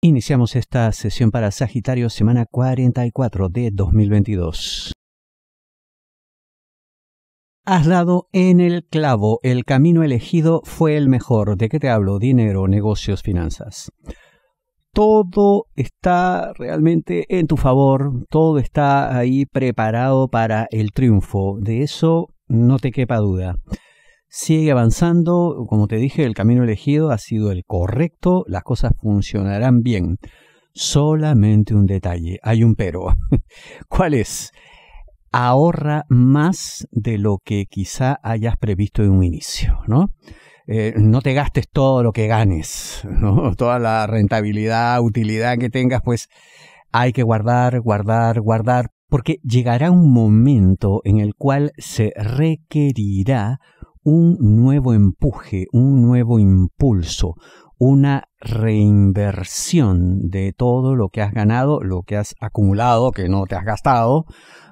Iniciamos esta sesión para Sagitario, semana 44 de 2022. Has dado en el clavo, el camino elegido fue el mejor. ¿De qué te hablo? Dinero, negocios, finanzas. Todo está realmente en tu favor, todo está ahí preparado para el triunfo, de eso no te quepa duda sigue avanzando, como te dije, el camino elegido ha sido el correcto, las cosas funcionarán bien. Solamente un detalle, hay un pero. ¿Cuál es? Ahorra más de lo que quizá hayas previsto en un inicio, ¿no? Eh, no te gastes todo lo que ganes, ¿no? toda la rentabilidad, utilidad que tengas, pues hay que guardar, guardar, guardar, porque llegará un momento en el cual se requerirá un nuevo empuje, un nuevo impulso, una reinversión de todo lo que has ganado, lo que has acumulado, que no te has gastado,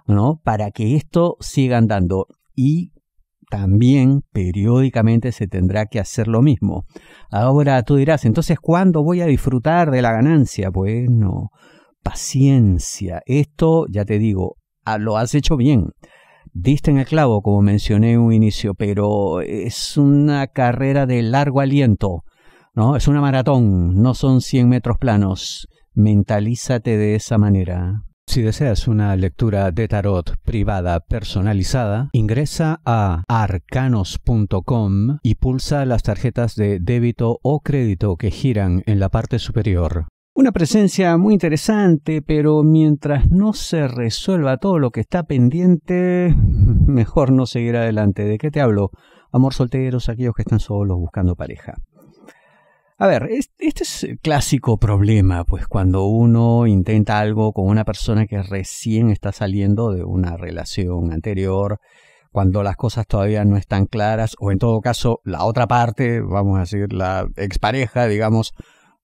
¿no? Para que esto siga andando. Y también periódicamente se tendrá que hacer lo mismo. Ahora tú dirás, entonces, ¿cuándo voy a disfrutar de la ganancia? Bueno, paciencia. Esto, ya te digo, ah, lo has hecho bien diste en el clavo, como mencioné en un inicio, pero es una carrera de largo aliento, ¿no? Es una maratón, no son 100 metros planos. Mentalízate de esa manera. Si deseas una lectura de tarot privada personalizada, ingresa a arcanos.com y pulsa las tarjetas de débito o crédito que giran en la parte superior. Una presencia muy interesante, pero mientras no se resuelva todo lo que está pendiente, mejor no seguir adelante. ¿De qué te hablo? Amor solteros, aquellos que están solos buscando pareja. A ver, este es el clásico problema, pues cuando uno intenta algo con una persona que recién está saliendo de una relación anterior, cuando las cosas todavía no están claras, o en todo caso, la otra parte, vamos a decir, la expareja, digamos,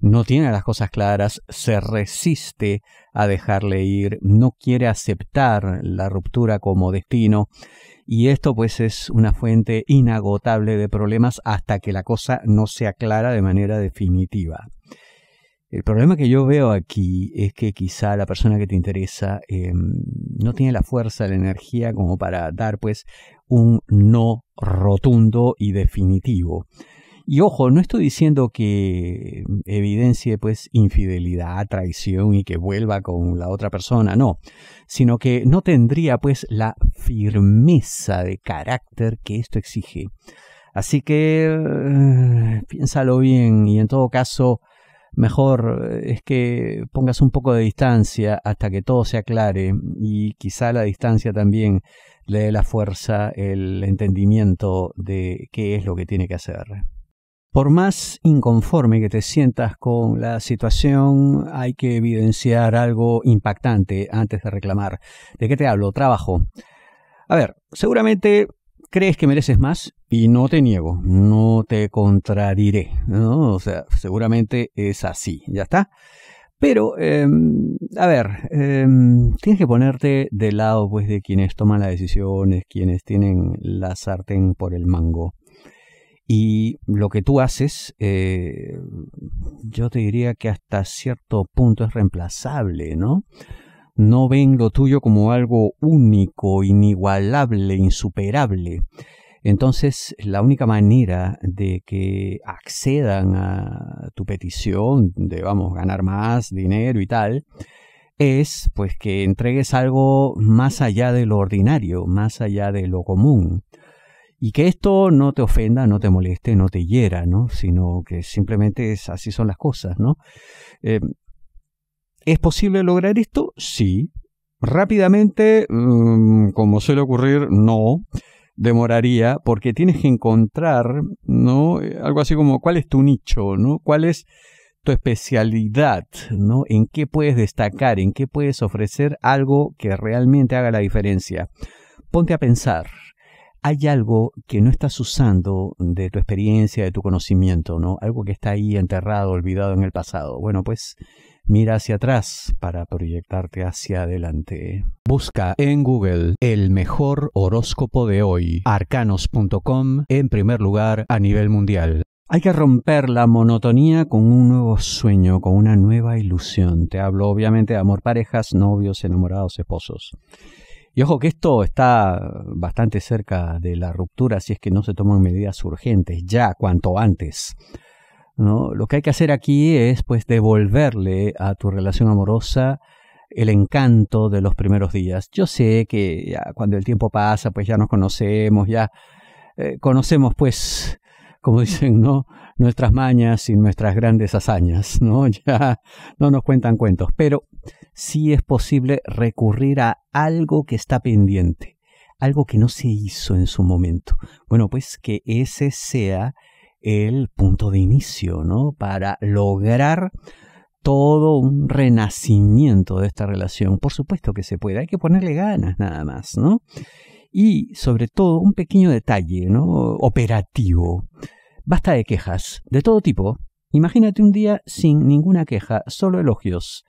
no tiene las cosas claras, se resiste a dejarle ir, no quiere aceptar la ruptura como destino y esto pues es una fuente inagotable de problemas hasta que la cosa no se aclara de manera definitiva. El problema que yo veo aquí es que quizá la persona que te interesa em, no tiene la fuerza, la energía como para dar pues un no rotundo y definitivo. Y ojo, no estoy diciendo que evidencie pues infidelidad, traición y que vuelva con la otra persona, no, sino que no tendría pues la firmeza de carácter que esto exige. Así que eh, piénsalo bien y en todo caso mejor eh, es que pongas un poco de distancia hasta que todo se aclare y quizá la distancia también le dé la fuerza, el entendimiento de qué es lo que tiene que hacer. Por más inconforme que te sientas con la situación, hay que evidenciar algo impactante antes de reclamar. ¿De qué te hablo? Trabajo. A ver, seguramente crees que mereces más y no te niego, no te contradiré, O sea, seguramente es así, ya está. Pero, em, a ver, em, tienes que ponerte de lado pues, de quienes toman las decisiones, quienes tienen la sartén por el mango. Y lo que tú haces, eh, yo te diría que hasta cierto punto es reemplazable, ¿no? No ven lo tuyo como algo único, inigualable, insuperable. Entonces, la única manera de que accedan a tu petición de, vamos, ganar más dinero y tal, es pues que entregues algo más allá de lo ordinario, más allá de lo común. Y que esto no te ofenda, no te moleste, no te hiera, ¿no? Sino que simplemente es, así son las cosas, ¿no? Eh, ¿Es posible lograr esto? Sí. Rápidamente, mm, como suele ocurrir, no demoraría porque tienes que encontrar, ¿no? Eh, algo así como cuál es tu nicho, ¿no? ¿Cuál es tu especialidad, ¿no? ¿En qué puedes destacar? ¿En qué puedes ofrecer algo que realmente haga la diferencia? Ponte a pensar hay algo que no estás usando de tu experiencia, de tu conocimiento, ¿no? Algo que está ahí enterrado, olvidado en el pasado. Bueno, pues mira hacia atrás para proyectarte hacia adelante. Busca en Google el mejor horóscopo de hoy, arcanos.com, en primer lugar a nivel mundial. Hay que romper la monotonía con un nuevo sueño, con una nueva ilusión. Te hablo obviamente de amor, parejas, novios, enamorados, esposos. Y ojo que esto está bastante cerca de la ruptura si es que no se toman medidas urgentes ya cuanto antes. Lo que hay que hacer aquí es pues devolverle a tu relación amorosa el encanto de los primeros días. Yo sé que cuando el tiempo pasa, pues ya nos conocemos, ya eh, conocemos pues como dicen, ¿no? Nuestras mañas y nuestras grandes hazañas, ¿no? Ya no nos cuentan cuentos, pero sí es posible recurrir a algo que está pendiente, algo que no se hizo en su momento. Bueno, pues que ese sea el punto de inicio, ¿no? Para lograr todo un renacimiento de esta relación. Por supuesto que se puede, hay que ponerle ganas nada más, ¿no? y sobre todo un pequeño detalle, ¿no? Operativo. Basta de quejas, de todo tipo. Imagínate un día sin ninguna queja, solo elogios.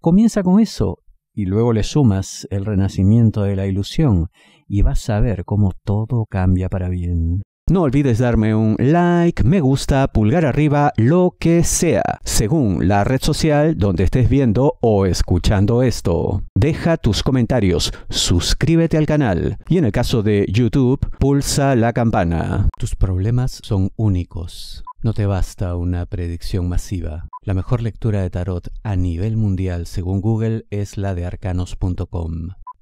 Comienza con eso y luego le sumas el renacimiento de la ilusión y vas a ver cómo todo cambia para bien. No olvides darme un like, me gusta, pulgar arriba, lo que sea, según la red social donde estés viendo o escuchando esto. Deja tus comentarios, suscríbete al canal y en el caso de YouTube, pulsa la campana. Tus problemas son únicos. No te basta una predicción masiva. La mejor lectura de tarot a nivel mundial según Google es la de arcanos.com.